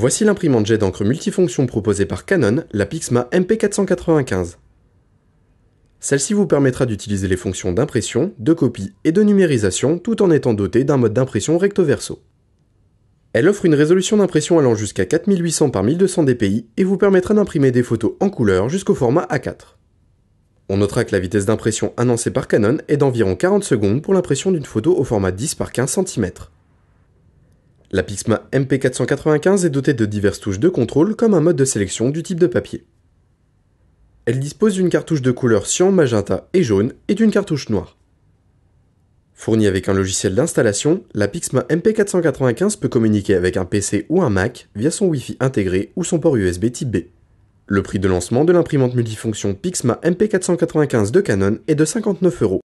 Voici l'imprimante jet d'encre multifonction proposée par Canon, la Pixma MP495. Celle-ci vous permettra d'utiliser les fonctions d'impression, de copie et de numérisation tout en étant dotée d'un mode d'impression recto verso. Elle offre une résolution d'impression allant jusqu'à 4800 par 1200 dpi et vous permettra d'imprimer des photos en couleur jusqu'au format A4. On notera que la vitesse d'impression annoncée par Canon est d'environ 40 secondes pour l'impression d'une photo au format 10 par 15 cm. La Pixma MP495 est dotée de diverses touches de contrôle comme un mode de sélection du type de papier. Elle dispose d'une cartouche de couleur cyan, magenta et jaune et d'une cartouche noire. Fournie avec un logiciel d'installation, la Pixma MP495 peut communiquer avec un PC ou un Mac via son Wi-Fi intégré ou son port USB type B. Le prix de lancement de l'imprimante multifonction Pixma MP495 de Canon est de 59 euros.